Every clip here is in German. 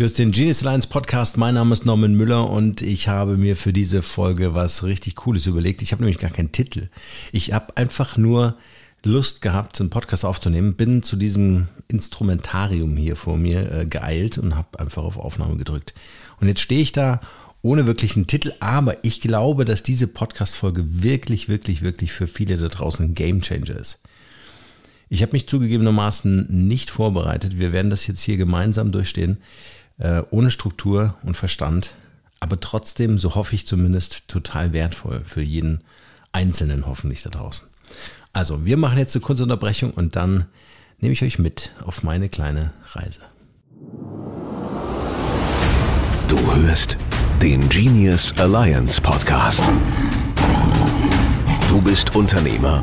Du hast den Genius Alliance Podcast. Mein Name ist Norman Müller und ich habe mir für diese Folge was richtig Cooles überlegt. Ich habe nämlich gar keinen Titel. Ich habe einfach nur Lust gehabt, einen Podcast aufzunehmen, bin zu diesem Instrumentarium hier vor mir äh, geeilt und habe einfach auf Aufnahme gedrückt. Und jetzt stehe ich da ohne wirklich einen Titel, aber ich glaube, dass diese Podcast-Folge wirklich, wirklich, wirklich für viele da draußen ein Gamechanger ist. Ich habe mich zugegebenermaßen nicht vorbereitet. Wir werden das jetzt hier gemeinsam durchstehen. Äh, ohne Struktur und Verstand, aber trotzdem, so hoffe ich zumindest, total wertvoll für jeden Einzelnen hoffentlich da draußen. Also, wir machen jetzt eine Kunstunterbrechung und dann nehme ich euch mit auf meine kleine Reise. Du hörst den Genius Alliance Podcast. Du bist Unternehmer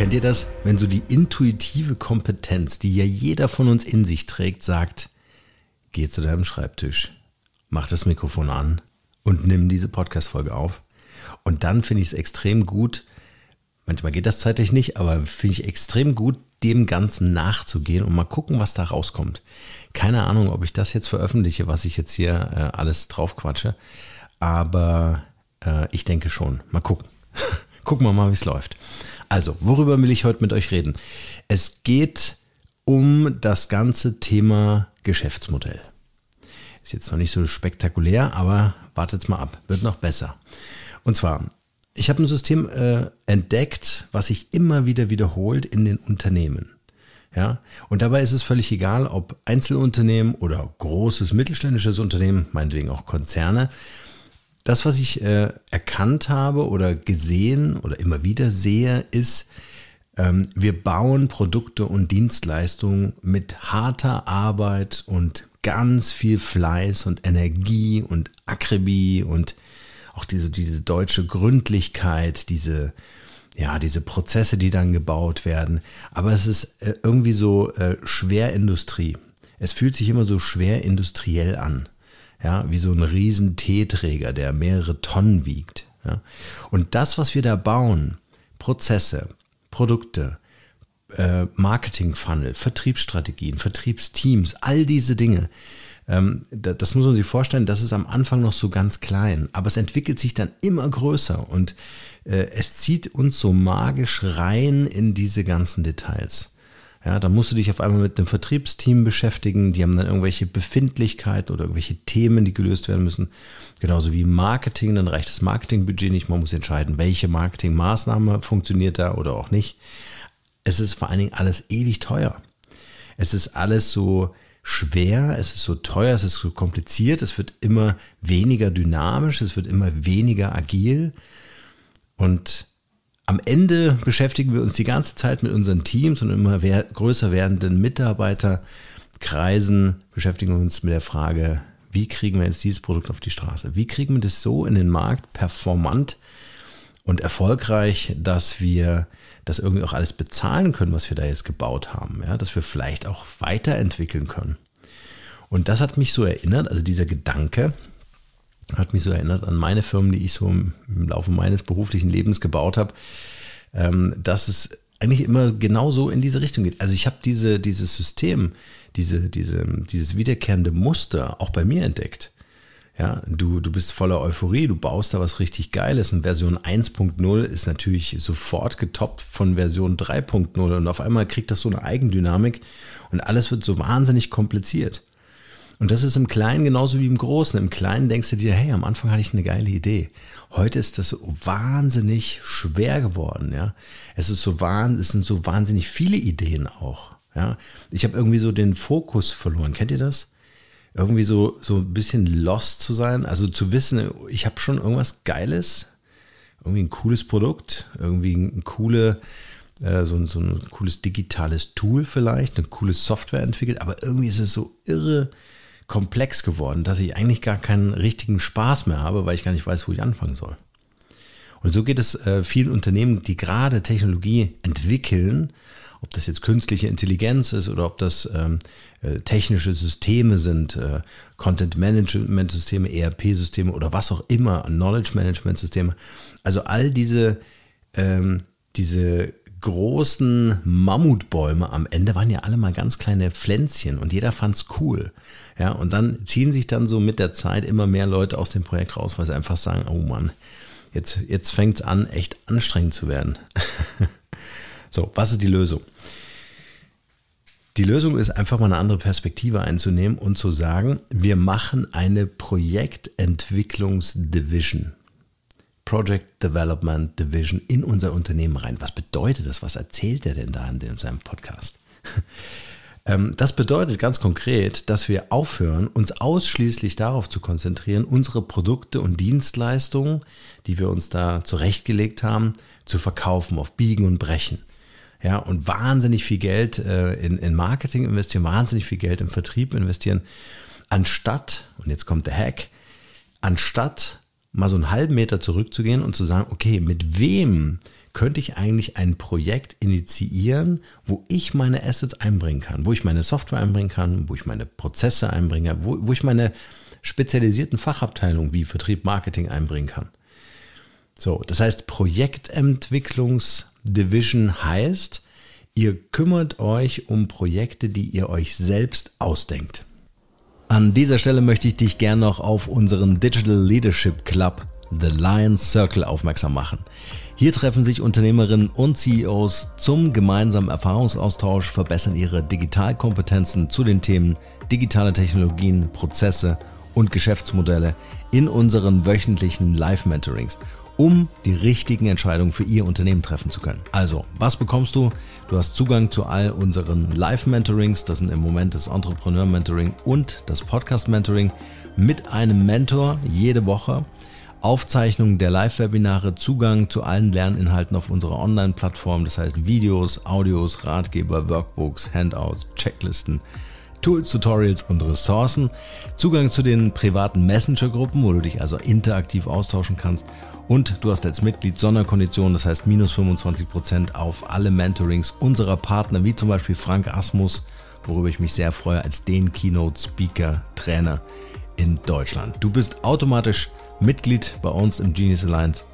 Kennt ihr das, wenn so die intuitive Kompetenz, die ja jeder von uns in sich trägt, sagt, geh zu deinem Schreibtisch, mach das Mikrofon an und nimm diese Podcast-Folge auf. Und dann finde ich es extrem gut, manchmal geht das zeitlich nicht, aber finde ich extrem gut, dem Ganzen nachzugehen und mal gucken, was da rauskommt. Keine Ahnung, ob ich das jetzt veröffentliche, was ich jetzt hier äh, alles drauf quatsche, aber äh, ich denke schon. Mal gucken. gucken wir mal, wie es läuft. Also, worüber will ich heute mit euch reden? Es geht um das ganze Thema Geschäftsmodell. Ist jetzt noch nicht so spektakulär, aber wartet mal ab, wird noch besser. Und zwar, ich habe ein System äh, entdeckt, was sich immer wieder wiederholt in den Unternehmen. Ja, und dabei ist es völlig egal, ob Einzelunternehmen oder großes mittelständisches Unternehmen, meinetwegen auch Konzerne, das, was ich äh, erkannt habe oder gesehen oder immer wieder sehe, ist, ähm, wir bauen Produkte und Dienstleistungen mit harter Arbeit und ganz viel Fleiß und Energie und Akribie und auch diese, diese deutsche Gründlichkeit, diese, ja, diese Prozesse, die dann gebaut werden. Aber es ist äh, irgendwie so äh, Schwerindustrie. Es fühlt sich immer so schwer industriell an ja, wie so ein riesen Teeträger, der mehrere Tonnen wiegt. Ja. Und das, was wir da bauen, Prozesse, Produkte, äh, Marketing-Funnel, Vertriebsstrategien, Vertriebsteams, all diese Dinge, ähm, das, das muss man sich vorstellen, das ist am Anfang noch so ganz klein, aber es entwickelt sich dann immer größer und äh, es zieht uns so magisch rein in diese ganzen Details. Ja, dann musst du dich auf einmal mit einem Vertriebsteam beschäftigen. Die haben dann irgendwelche Befindlichkeiten oder irgendwelche Themen, die gelöst werden müssen. Genauso wie Marketing, dann reicht das Marketingbudget nicht. Man muss entscheiden, welche Marketingmaßnahme funktioniert da oder auch nicht. Es ist vor allen Dingen alles ewig teuer. Es ist alles so schwer, es ist so teuer, es ist so kompliziert, es wird immer weniger dynamisch, es wird immer weniger agil. Und am Ende beschäftigen wir uns die ganze Zeit mit unseren Teams und immer größer werdenden Mitarbeiterkreisen, beschäftigen wir uns mit der Frage, wie kriegen wir jetzt dieses Produkt auf die Straße? Wie kriegen wir das so in den Markt performant und erfolgreich, dass wir das irgendwie auch alles bezahlen können, was wir da jetzt gebaut haben, ja, dass wir vielleicht auch weiterentwickeln können. Und das hat mich so erinnert, also dieser Gedanke, hat mich so erinnert an meine Firmen, die ich so im, Laufe meines beruflichen Lebens gebaut habe, ähm, dass es eigentlich immer genau so in diese Richtung geht. Also ich habe diese, dieses System, diese, diese, dieses wiederkehrende Muster auch bei mir entdeckt. Ja, du, du bist voller Euphorie, du baust da was richtig Geiles und Version 1.0 ist natürlich sofort getoppt von Version 3.0 und auf einmal kriegt das so eine Eigendynamik und alles wird so wahnsinnig kompliziert. Und das ist im Kleinen genauso wie im Großen. Im Kleinen denkst du dir, hey, am Anfang hatte ich eine geile Idee. Heute ist das so wahnsinnig schwer geworden, ja. Es ist so wahnsinnig, es sind so wahnsinnig viele Ideen auch, ja. Ich habe irgendwie so den Fokus verloren. Kennt ihr das? Irgendwie so, so ein bisschen lost zu sein, also zu wissen, ich habe schon irgendwas Geiles, irgendwie ein cooles Produkt, irgendwie ein coole, äh, so ein, so ein cooles digitales Tool vielleicht, eine coole Software entwickelt, aber irgendwie ist es so irre komplex geworden, dass ich eigentlich gar keinen richtigen Spaß mehr habe, weil ich gar nicht weiß, wo ich anfangen soll. Und so geht es äh, vielen Unternehmen, die gerade Technologie entwickeln, ob das jetzt künstliche Intelligenz ist oder ob das ähm, äh, technische Systeme sind, äh, Content Management Systeme, ERP Systeme oder was auch immer, Knowledge Management Systeme. Also all diese, ähm, diese großen Mammutbäume am Ende waren ja alle mal ganz kleine Pflänzchen und jeder fand's cool. Ja, und dann ziehen sich dann so mit der Zeit immer mehr Leute aus dem Projekt raus, weil sie einfach sagen, oh Mann, jetzt, jetzt fängt's an, echt anstrengend zu werden. so, was ist die Lösung? Die Lösung ist einfach mal eine andere Perspektive einzunehmen und zu sagen, wir machen eine Projektentwicklungsdivision. Project Development Division in unser Unternehmen rein. Was bedeutet das? Was erzählt er denn da in seinem Podcast? Ähm, das bedeutet ganz konkret, dass wir aufhören, uns ausschließlich darauf zu konzentrieren, unsere Produkte und Dienstleistungen, die wir uns da zurechtgelegt haben, zu verkaufen, auf Biegen und Brechen. Ja, und wahnsinnig viel Geld äh, in, in Marketing investieren, wahnsinnig viel Geld im Vertrieb investieren, anstatt, und jetzt kommt der Hack, anstatt mal so einen halben Meter zurückzugehen und zu sagen, okay, mit wem könnte ich eigentlich ein Projekt initiieren, wo ich meine Assets einbringen kann, wo ich meine Software einbringen kann, wo ich meine Prozesse einbringe, wo, wo ich meine spezialisierten Fachabteilungen wie Vertrieb, Marketing einbringen kann. So, das heißt, Projektentwicklungsdivision heißt, ihr kümmert euch um Projekte, die ihr euch selbst ausdenkt. An dieser Stelle möchte ich dich gern noch auf unseren Digital Leadership Club The Lions Circle aufmerksam machen. Hier treffen sich Unternehmerinnen und CEOs zum gemeinsamen Erfahrungsaustausch, verbessern ihre Digitalkompetenzen zu den Themen digitale Technologien, Prozesse und Geschäftsmodelle in unseren wöchentlichen Live-Mentorings um die richtigen Entscheidungen für Ihr Unternehmen treffen zu können. Also, was bekommst du? Du hast Zugang zu all unseren Live-Mentorings, das sind im Moment das Entrepreneur-Mentoring und das Podcast-Mentoring mit einem Mentor jede Woche. Aufzeichnung der Live-Webinare, Zugang zu allen Lerninhalten auf unserer Online-Plattform, das heißt Videos, Audios, Ratgeber, Workbooks, Handouts, Checklisten, Tools, Tutorials und Ressourcen, Zugang zu den privaten Messenger-Gruppen, wo du dich also interaktiv austauschen kannst und du hast als Mitglied Sonderkonditionen, das heißt minus 25% auf alle Mentorings unserer Partner, wie zum Beispiel Frank Asmus, worüber ich mich sehr freue, als den Keynote-Speaker-Trainer in Deutschland. Du bist automatisch Mitglied bei uns im Genius Alliance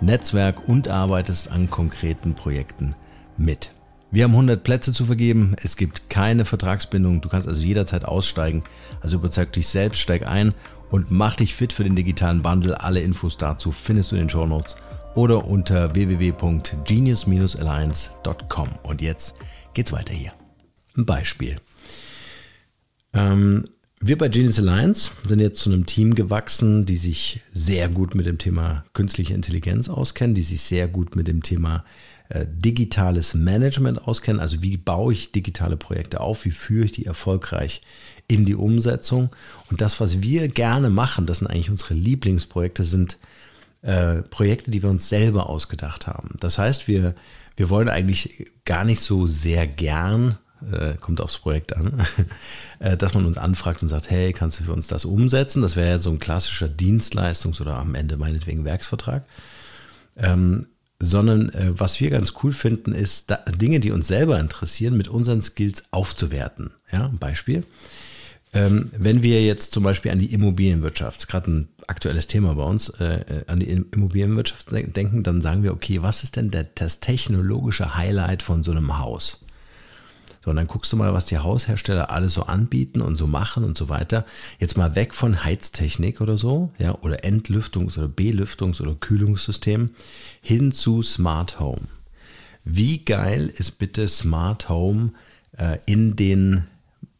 Netzwerk und arbeitest an konkreten Projekten mit. Wir haben 100 Plätze zu vergeben. Es gibt keine Vertragsbindung. Du kannst also jederzeit aussteigen. Also überzeug dich selbst, steig ein und mach dich fit für den digitalen Wandel. Alle Infos dazu findest du in den Show Notes oder unter www.genius-alliance.com. Und jetzt geht's weiter hier. Ein Beispiel. Ähm, wir bei Genius Alliance sind jetzt zu einem Team gewachsen, die sich sehr gut mit dem Thema künstliche Intelligenz auskennen, die sich sehr gut mit dem Thema äh, digitales Management auskennen, also wie baue ich digitale Projekte auf, wie führe ich die erfolgreich in die Umsetzung. Und das, was wir gerne machen, das sind eigentlich unsere Lieblingsprojekte, sind äh, Projekte, die wir uns selber ausgedacht haben. Das heißt, wir, wir wollen eigentlich gar nicht so sehr gern, äh, kommt aufs Projekt an, äh, dass man uns anfragt und sagt, hey, kannst du für uns das umsetzen? Das wäre ja so ein klassischer Dienstleistungs- oder am Ende meinetwegen Werksvertrag. Ähm, sondern äh, was wir ganz cool finden, ist da, Dinge, die uns selber interessieren, mit unseren Skills aufzuwerten. Ja, Beispiel. Ähm, wenn wir jetzt zum Beispiel an die Immobilienwirtschaft, ist gerade ein aktuelles Thema bei uns, äh, äh an die Immobilienwirtschaft denken, dann sagen wir, okay, was ist denn der, das technologische Highlight von so einem Haus? und dann guckst du mal, was die Haushersteller alles so anbieten und so machen und so weiter. Jetzt mal weg von Heiztechnik oder so, ja, oder Entlüftungs- oder Belüftungs- oder Kühlungssystem hin zu Smart Home. Wie geil ist bitte Smart Home äh, in den,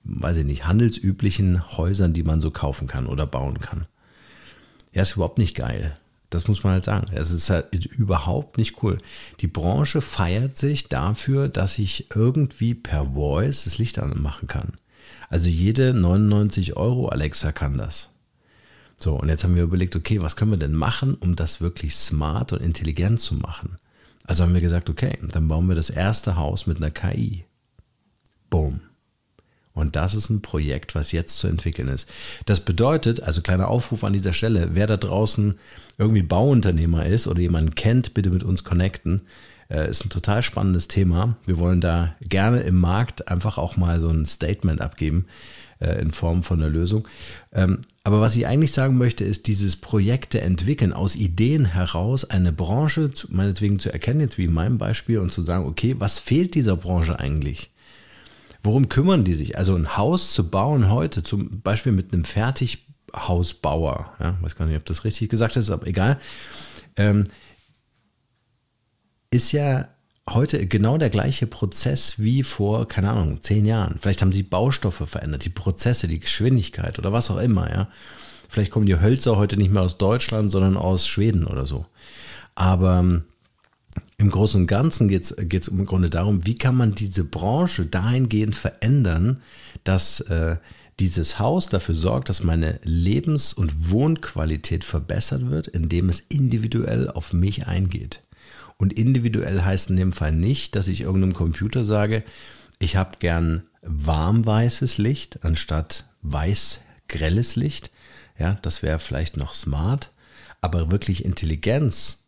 weiß ich nicht, handelsüblichen Häusern, die man so kaufen kann oder bauen kann? Ja, ist überhaupt nicht geil. Das muss man halt sagen. Es ist halt überhaupt nicht cool. Die Branche feiert sich dafür, dass ich irgendwie per Voice das Licht anmachen kann. Also jede 99 Euro Alexa kann das. So, und jetzt haben wir überlegt, okay, was können wir denn machen, um das wirklich smart und intelligent zu machen? Also haben wir gesagt, okay, dann bauen wir das erste Haus mit einer KI. Boom. Und das ist ein Projekt, was jetzt zu entwickeln ist. Das bedeutet, also kleiner Aufruf an dieser Stelle, wer da draußen irgendwie Bauunternehmer ist oder jemanden kennt, bitte mit uns connecten. Äh, ist ein total spannendes Thema. Wir wollen da gerne im Markt einfach auch mal so ein Statement abgeben äh, in Form von einer Lösung. Ähm, aber was ich eigentlich sagen möchte, ist dieses Projekte entwickeln, aus Ideen heraus eine Branche meinetwegen zu erkennen, jetzt wie in meinem Beispiel, und zu sagen, okay, was fehlt dieser Branche eigentlich? Worum kümmern die sich? Also ein Haus zu bauen heute, zum Beispiel mit einem Fertighausbauer, ja, weiß gar nicht, ob das richtig gesagt ist, aber egal, ähm, ist ja heute genau der gleiche Prozess wie vor, keine Ahnung, zehn Jahren. Vielleicht haben sie Baustoffe verändert, die Prozesse, die Geschwindigkeit oder was auch immer, ja. Vielleicht kommen die Hölzer heute nicht mehr aus Deutschland, sondern aus Schweden oder so. Aber ähm, im Großen und Ganzen geht es im Grunde darum, wie kann man diese Branche dahingehend verändern, dass äh, dieses Haus dafür sorgt, dass meine Lebens- und Wohnqualität verbessert wird, indem es individuell auf mich eingeht. Und individuell heißt in dem Fall nicht, dass ich irgendeinem Computer sage, ich habe gern warmweißes Licht anstatt weiß-grelles Licht. Ja, das wäre vielleicht noch smart. Aber wirklich Intelligenz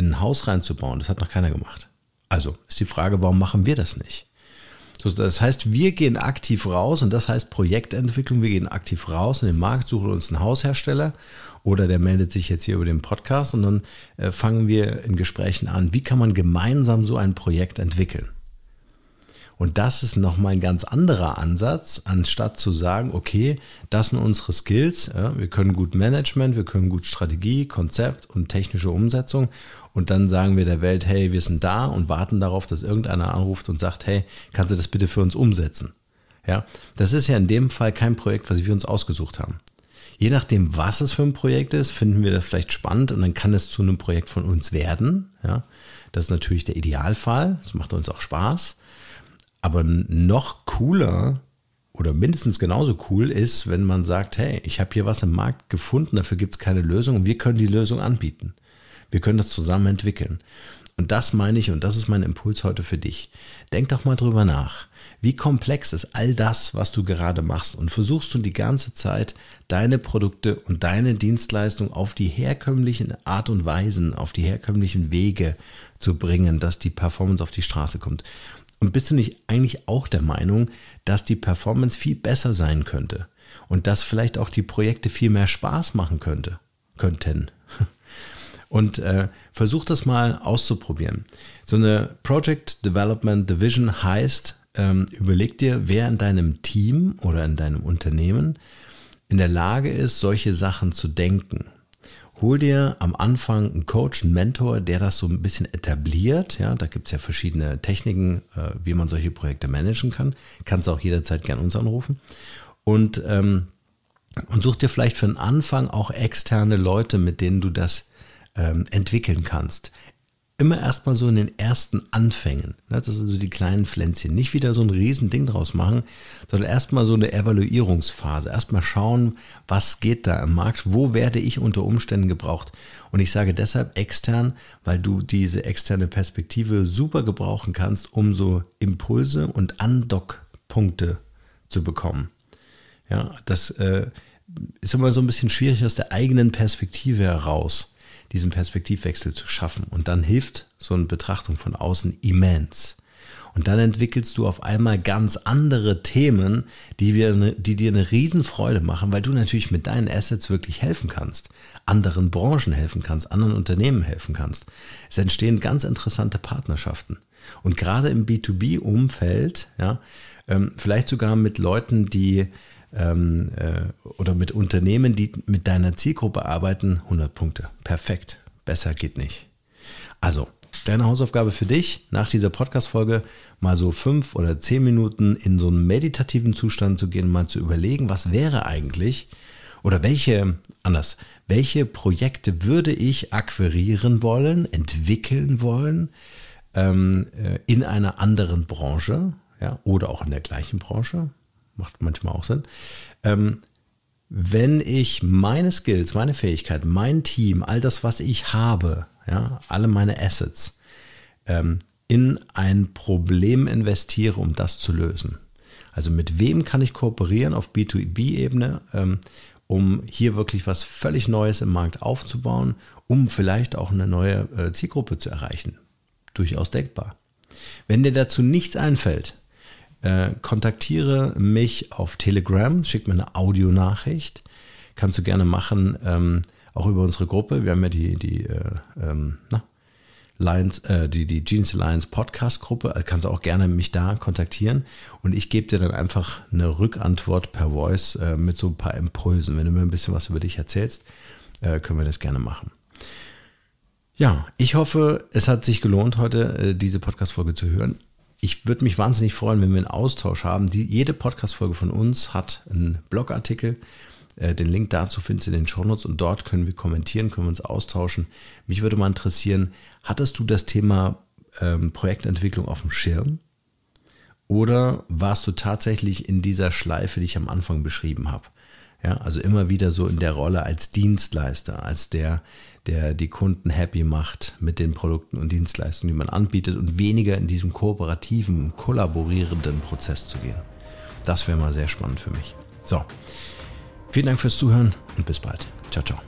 in ein Haus reinzubauen, das hat noch keiner gemacht. Also ist die Frage, warum machen wir das nicht? das heißt, wir gehen aktiv raus und das heißt Projektentwicklung. Wir gehen aktiv raus in den Markt, suchen uns einen Haushersteller oder der meldet sich jetzt hier über den Podcast und dann äh, fangen wir in Gesprächen an, wie kann man gemeinsam so ein Projekt entwickeln. Und das ist nochmal ein ganz anderer Ansatz, anstatt zu sagen, okay, das sind unsere Skills, ja, wir können gut Management, wir können gut Strategie, Konzept und technische Umsetzung. Und dann sagen wir der Welt, hey, wir sind da und warten darauf, dass irgendeiner anruft und sagt, hey, kannst du das bitte für uns umsetzen? Ja, das ist ja in dem Fall kein Projekt, was wir uns ausgesucht haben. Je nachdem, was es für ein Projekt ist, finden wir das vielleicht spannend und dann kann es zu einem Projekt von uns werden. Ja, das ist natürlich der Idealfall. Das macht uns auch Spaß. Aber noch cooler oder mindestens genauso cool ist, wenn man sagt, hey, ich habe hier was im Markt gefunden, dafür gibt es keine Lösung und wir können die Lösung anbieten. Wir können das zusammen entwickeln. Und das meine ich und das ist mein Impuls heute für dich. Denk doch mal drüber nach. Wie komplex ist all das, was du gerade machst und versuchst du die ganze Zeit, deine Produkte und deine Dienstleistung auf die herkömmlichen Art und Weisen, auf die herkömmlichen Wege zu bringen, dass die Performance auf die Straße kommt. Und bist du nicht eigentlich auch der Meinung, dass die Performance viel besser sein könnte und dass vielleicht auch die Projekte viel mehr Spaß machen könnte, könnten? Und äh, versuch das mal auszuprobieren. So eine Project Development Division heißt, ähm, überleg dir, wer in deinem Team oder in deinem Unternehmen in der Lage ist, solche Sachen zu denken hol dir am Anfang einen Coach, einen Mentor, der das so ein bisschen etabliert. Ja, da gibt es ja verschiedene Techniken, äh, wie man solche Projekte managen kann. Kannst auch jederzeit gern uns anrufen. Und, ähm, und such dir vielleicht für den Anfang auch externe Leute, mit denen du das ähm, entwickeln kannst immer erstmal so in den ersten Anfängen. Ne, das sind so also die kleinen Pflänzchen. Nicht wieder so ein Riesending draus machen, sondern erstmal so eine Evaluierungsphase. Erstmal schauen, was geht da im Markt, wo werde ich unter Umständen gebraucht. Und ich sage deshalb extern, weil du diese externe Perspektive super gebrauchen kannst, um so Impulse und Andockpunkte zu bekommen. Ja, das äh, ist immer so ein bisschen schwierig aus der eigenen Perspektive heraus diesen Perspektivwechsel zu schaffen. Und dann hilft so eine Betrachtung von außen immens. Und dann entwickelst du auf einmal ganz andere Themen, die, wir, ne, die dir eine Riesenfreude machen, weil du natürlich mit deinen Assets wirklich helfen kannst, anderen Branchen helfen kannst, anderen Unternehmen helfen kannst. Es entstehen ganz interessante Partnerschaften. Und gerade im B2B-Umfeld, ja, ähm, vielleicht sogar mit Leuten, die ähm, äh, oder mit Unternehmen, die mit deiner Zielgruppe arbeiten, 100 Punkte. Perfekt. Besser geht nicht. Also, deine Hausaufgabe für dich, nach dieser Podcast-Folge mal so fünf oder zehn Minuten in so einen meditativen Zustand zu gehen, mal zu überlegen, was wäre eigentlich oder welche, anders, welche Projekte würde ich akquirieren wollen, entwickeln wollen ähm, äh, in einer anderen Branche ja, oder auch in der gleichen Branche, macht manchmal auch Sinn. Ähm, wenn ich meine Skills, meine Fähigkeit, mein Team, all das, was ich habe, ja, alle meine Assets, ähm, in ein Problem investiere, um das zu lösen. Also mit wem kann ich kooperieren auf B2B-Ebene, ähm, um hier wirklich was völlig Neues im Markt aufzubauen, um vielleicht auch eine neue äh, Zielgruppe zu erreichen. Durchaus denkbar. Wenn dir dazu nichts einfällt, äh, kontaktiere mich auf Telegram, schick mir eine Audionachricht. Kannst du gerne machen, ähm, auch über unsere Gruppe. Wir haben ja die, die, äh, ähm, na, Lions, äh, die, die Genius Alliance Podcast Gruppe. Also kannst auch gerne mich da kontaktieren und ich gebe dir dann einfach eine Rückantwort per Voice äh, mit so ein paar Impulsen. Wenn du mir ein bisschen was über dich erzählst, äh, können wir das gerne machen. Ja, ich hoffe, es hat sich gelohnt, heute äh, diese Podcast-Folge zu hören ich würde mich wahnsinnig freuen, wenn wir einen Austausch haben. Die, jede Podcast-Folge von uns hat einen Blogartikel. Äh, den Link dazu findest du in den Shownotes und dort können wir kommentieren, können wir uns austauschen. Mich würde mal interessieren, hattest du das Thema ähm, Projektentwicklung auf dem Schirm? Oder warst du tatsächlich in dieser Schleife, die ich am Anfang beschrieben habe? Ja, also immer wieder so in der Rolle als Dienstleister, als der, der die Kunden happy macht mit den Produkten und Dienstleistungen, die man anbietet und weniger in diesem kooperativen, kollaborierenden Prozess zu gehen. Das wäre mal sehr spannend für mich. So, vielen Dank fürs Zuhören und bis bald. Ciao, ciao.